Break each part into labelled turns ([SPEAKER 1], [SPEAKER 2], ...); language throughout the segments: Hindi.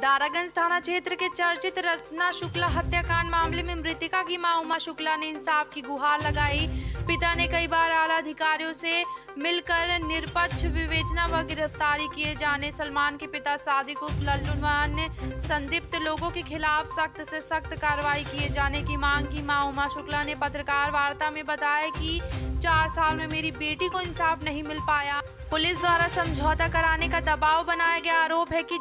[SPEAKER 1] दारागंज थाना क्षेत्र के चर्चित रत्ना शुक्ला हत्याकांड मामले में मृतिका की मां उमा शुक्ला ने इंसाफ की गुहार लगाई पिता ने कई बार आला अधिकारियों से मिलकर निरपक्ष विवेचना व गिरफ्तारी किए जाने सलमान के पिता सादिक उर्फ लल्लू ने संदिग्ध लोगों के खिलाफ सख्त से सख्त कार्रवाई किए जाने की मांग की मां उमा शुक्ला ने पत्रकार वार्ता में बताया कि चार साल में मेरी बेटी को इंसाफ नहीं मिल पाया पुलिस द्वारा समझौता कराने का दबाव बनाया गया आरोप है कि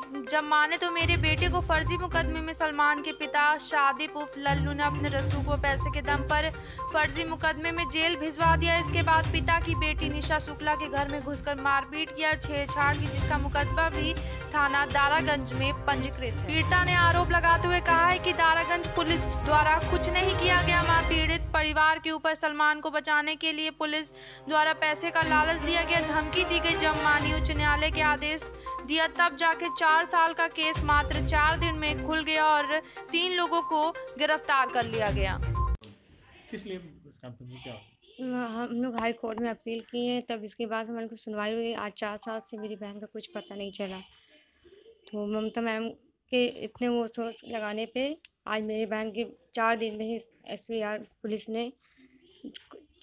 [SPEAKER 1] माने तो मेरे बेटे को फर्जी मुकदमे में सलमान के पिता शादी उफ लल्लू ने अपने रसू को पैसे के दम पर फर्जी मुकदमे में जेल भिजवा दिया इसके बाद पिता की बेटी निशा शुक्ला के घर में घुसकर मारपीट किया छेड़छाड़ की जिसका मुकदमा भी थाना दारागंज में पंजीकृत है पीड़िता ने आरोप लगाते हुए कहा है की दारागंज पुलिस द्वारा कुछ नहीं किया गया मां पीड़ित परिवार के ऊपर सलमान को बचाने के लिए पुलिस द्वारा पैसे का लालच दिया गया धमकी दी के जब माननीय उच्च न्यायालय के आदेश दिया तब जाके चार साल का केस मात्र चार दिन में खुल गया और तीन लोगों को गिरफ्तार कर लिया गया
[SPEAKER 2] हम लोग हाई कोर्ट में अपील किए हैं तब इसके बाद हमारे को सुनवाई हुई आज चार साल से मेरी बहन का कुछ पता नहीं चला तो ममता मैम के इतने वो सोच लगाने पे आज मेरी बहन के चार दिन में ही एस पुलिस ने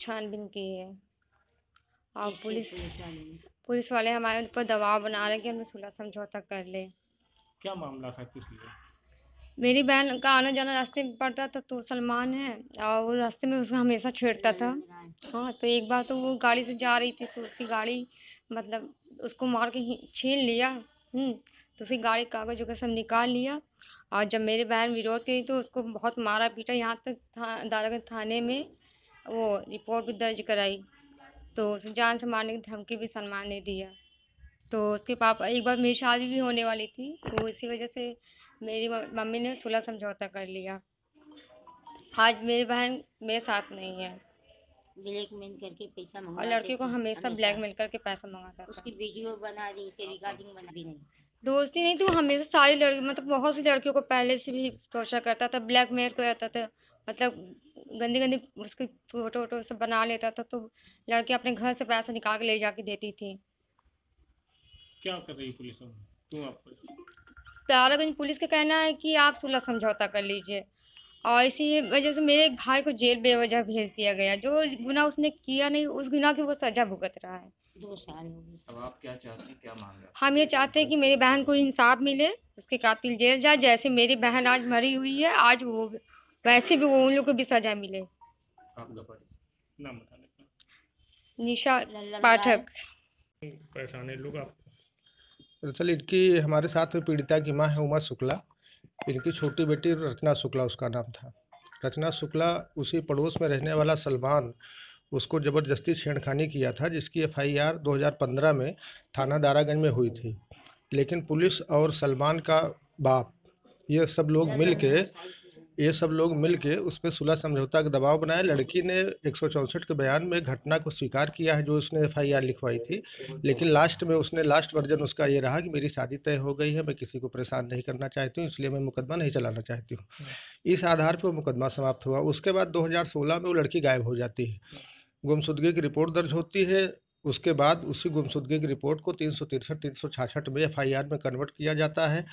[SPEAKER 2] छानबीन की है और हाँ, पुलिस पुलिस वाले हमारे ऊपर दबाव बना रहे कि हमें सुलह समझौता कर ले
[SPEAKER 3] क्या मामला था किस लिए
[SPEAKER 2] मेरी बहन का आना जाना रास्ते में पड़ता था तो सलमान है और वो रास्ते में उसका हमेशा छेड़ता था हाँ तो एक बार तो वो गाड़ी से जा रही थी तो उसकी गाड़ी मतलब उसको मार के छीन लिया हम्म, तो उसकी गाड़ी कागज वगैरह सब निकाल लिया और जब मेरी बहन विरोध की तो उसको बहुत मारा पीटा यहाँ तक था दारागंज थाने में वो रिपोर्ट भी दर्ज कराई तो उसे जान से मारने की धमकी भी सलमान ने दिया तो उसके पापा एक बार मेरी शादी भी होने वाली थी तो इसी वजह से मेरी मम्मी ने सुलह समझौता कर लिया आज मेरी बहन मेरे साथ नहीं है ब्लैकमेल करके पैसा मंगा और लड़के को हमेशा ब्लैकमेल करके पैसा मंगाता था उसकी वीडियो बना रही थी रिकॉर्डिंग बना भी नहीं दोस्ती नहीं थी वो हमेशा सारी लड़की मतलब बहुत सी लड़कियों को पहले से भी टोचा करता था ब्लैकमेल करता था मतलब गंदी गंदी उसकी फ़ोटो वोटो सब बना लेता था तो लड़की अपने घर से पैसा निकाल के ले जाके देती थी
[SPEAKER 3] क्या कर रही पुलिस क्यों आपको
[SPEAKER 2] प्यारागंज पुलिस का कहना है कि आप सुलह समझौता कर लीजिए और इसी वजह से मेरे एक भाई को जेल बेवजह भेज दिया गया जो गुना उसने किया नहीं उस गुना की वो सजा भुगत रहा है दो साल अब आप क्या चाहते हैं क्या मांग रहे हम ये चाहते हैं कि मेरी बहन को इंसाफ मिले उसके कातिल जेल जाए जैसे मेरी बहन आज मरी हुई है आज वो वैसे तो भी वो उन लोग को भी सजा मिले निशा पाठक
[SPEAKER 3] परेशान लोग दरअसल इनकी हमारे साथ में पीड़िता की माँ है उमा शुक्ला इनकी छोटी बेटी रचना शुक्ला उसका नाम था रचना शुक्ला उसी पड़ोस में रहने वाला सलमान उसको ज़बरदस्ती छेड़खानी किया था जिसकी एफआईआर 2015 में थाना दारागंज में हुई थी लेकिन पुलिस और सलमान का बाप ये सब लोग मिल के ये सब लोग मिल के उस पर सुलह समझौता का दबाव बनाया लड़की ने एक के बयान में घटना को स्वीकार किया है जो उसने एफ लिखवाई थी लेकिन लास्ट में उसने लास्ट वर्जन उसका ये रहा कि मेरी शादी तय हो गई है मैं किसी को परेशान नहीं करना चाहती हूँ इसलिए मैं मुकदमा नहीं चलाना चाहती हूँ हम्म। इस आधार पर मुकदमा समाप्त हुआ उसके बाद दो में वो लड़की गायब हो जाती है गुमशुदगी की रिपोर्ट दर्ज होती है उसके बाद उसी गुमशुदगी की रिपोर्ट को तीन सौ तिरसठ तीन सौ में एफआईआर में कन्वर्ट किया जाता है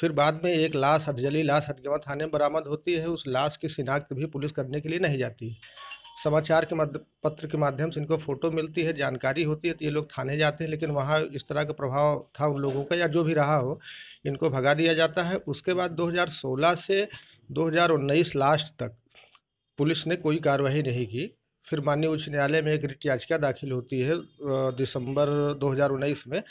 [SPEAKER 3] फिर बाद में एक लाश हथजली लाश हथगवा थाने में बरामद होती है उस लाश की शिनाख्त भी पुलिस करने के लिए नहीं जाती समाचार के मध्य पत्र के माध्यम से इनको फ़ोटो मिलती है जानकारी होती है तो ये लोग थाने जाते हैं लेकिन वहाँ इस तरह का प्रभाव था उन लोगों का या जो भी रहा हो इनको भगा दिया जाता है उसके बाद 2016 से 2019 लास्ट तक पुलिस ने कोई कार्रवाई नहीं की फिर माननीय उच्च न्यायालय में एक रिट याचिका दाखिल होती है दिसंबर 2019 में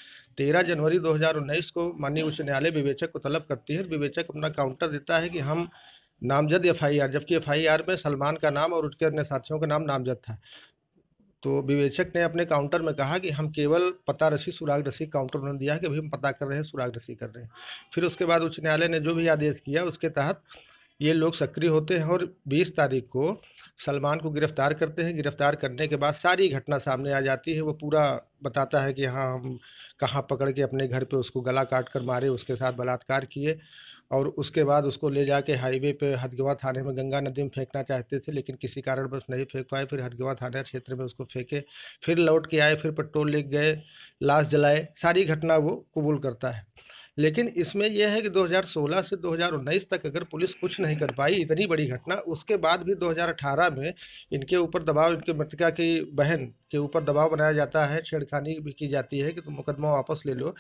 [SPEAKER 3] 13 जनवरी 2019 को माननीय उच्च न्यायालय विवेचक को तलब करती है विवेचक अपना काउंटर देता है कि हम नामजद एफ आई आर जबकि एफ आई आर में सलमान का नाम और उनके अन्य साथियों का नाम नामजद था तो विवेचक ने अपने काउंटर में कहा कि हम केवल पता रसी सुराग रसी काउंटर उन्होंने दिया है कि अभी हम पता कर रहे हैं सुराग रसी कर रहे हैं फिर उसके बाद उच्च न्यायालय ने जो भी आदेश किया उसके तहत ये लोग सक्रिय होते हैं और 20 तारीख को सलमान को गिरफ्तार करते हैं गिरफ्तार करने के बाद सारी घटना सामने आ जाती है वो पूरा बताता है कि हाँ हम कहाँ पकड़ के अपने घर पे उसको गला काट कर मारे उसके साथ बलात्कार किए और उसके बाद उसको ले जाके हाईवे पे हदगवा थाने में गंगा नदी में फेंकना चाहते थे लेकिन किसी कारण बस नहीं फेंक पाए फिर हदगवा थाना क्षेत्र में उसको फेंके फिर लौट के आए फिर पेट्रोल लेक गए लाश जलाए सारी घटना वो कबूल करता है लेकिन इसमें यह है कि 2016 से 2019 तक अगर पुलिस कुछ नहीं कर पाई इतनी बड़ी घटना उसके बाद भी 2018 में इनके ऊपर दबाव इनके मृतिका की बहन के ऊपर दबाव बनाया जाता है छेड़खानी भी की जाती है कि तुम मुकदमा वापस ले लो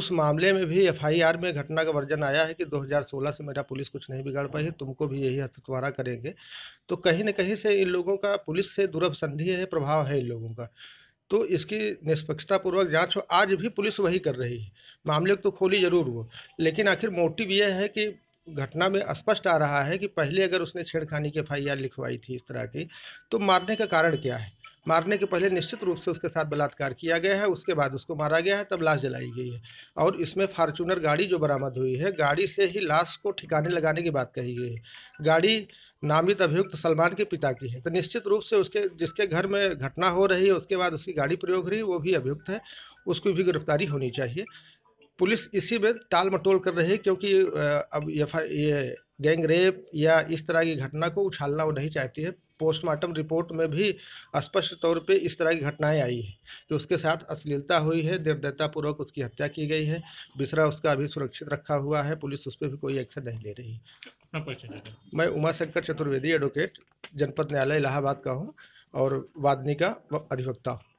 [SPEAKER 3] उस मामले में भी एफआईआर में घटना का वर्जन आया है कि 2016 से मेरा पुलिस कुछ नहीं बिगाड़ पाई तुमको भी यही हस्तवारा करेंगे तो कहीं ना कहीं से इन लोगों का पुलिस से दुर्भ संधि है प्रभाव है इन लोगों का तो इसकी निष्पक्षतापूर्वक जांच हो आज भी पुलिस वही कर रही है मामले को तो खोली जरूर वो लेकिन आखिर मोटिव यह है कि घटना में स्पष्ट आ रहा है कि पहले अगर उसने छेड़खानी की एफ लिखवाई थी इस तरह की तो मारने का कारण क्या है मारने के पहले निश्चित रूप से उसके साथ बलात्कार किया गया है उसके बाद उसको मारा गया है तब लाश जलाई गई है और इसमें फार्चूनर गाड़ी जो बरामद हुई है गाड़ी से ही लाश को ठिकाने लगाने की बात कही गई है गाड़ी नामित अभियुक्त सलमान के पिता की है तो निश्चित रूप से उसके जिसके घर में घटना हो रही है उसके बाद उसकी गाड़ी प्रयोग हो रही है वो भी अभियुक्त है उसकी भी गिरफ्तारी होनी चाहिए पुलिस इसी में टाल मटोल कर रही है क्योंकि अब ये गैंग रेप या इस तरह की घटना को उछालना वो नहीं चाहती है पोस्टमार्टम रिपोर्ट में भी स्पष्ट तौर पे इस तरह की घटनाएं आई हैं कि उसके साथ अश्लीलता हुई है निर्दयतापूर्वक उसकी हत्या की गई है बिसरा उसका अभी सुरक्षित रखा हुआ है पुलिस उस पर भी कोई एक्शन नहीं ले रही मैं उमा शंकर चतुर्वेदी एडवोकेट जनपद न्यायालय इलाहाबाद का हूँ और वादनी का अधिवक्ता हूँ